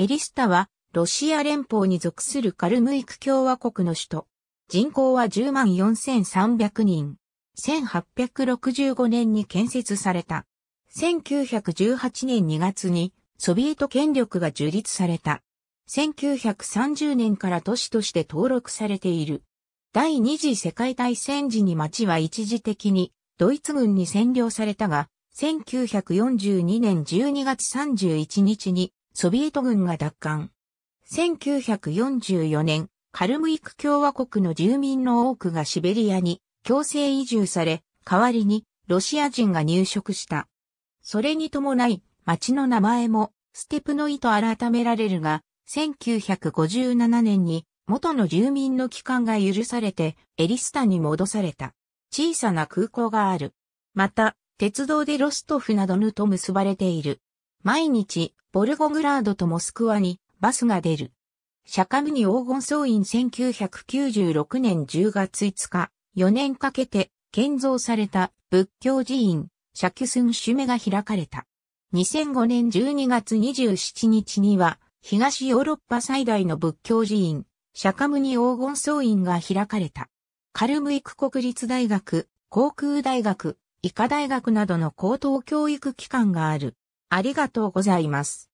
エリスタは、ロシア連邦に属するカルムイク共和国の首都。人口は10万4300人。1865年に建設された。1918年2月にソビエト権力が樹立された。1930年から都市として登録されている。第二次世界大戦時に町は一時的にドイツ軍に占領されたが、1942年12月31日にソビエト軍が奪還。1944年、カルムイク共和国の住民の多くがシベリアに強制移住され、代わりにロシア人が入植した。それに伴い、町の名前もステプノイと改められるが、1957年に元の住民の帰還が許されてエリスタに戻された。小さな空港がある。また、鉄道でロストフなどぬと結ばれている。毎日、ボルゴグラードとモスクワにバスが出る。釈迦ニ黄金総院1996年10月5日、4年かけて建造された仏教寺院、シャキュスンシュメが開かれた。2005年12月27日には、東ヨーロッパ最大の仏教寺院、釈迦ニ黄金総院が開かれた。カルムイク国立大学、航空大学、医科大学などの高等教育機関がある。ありがとうございます。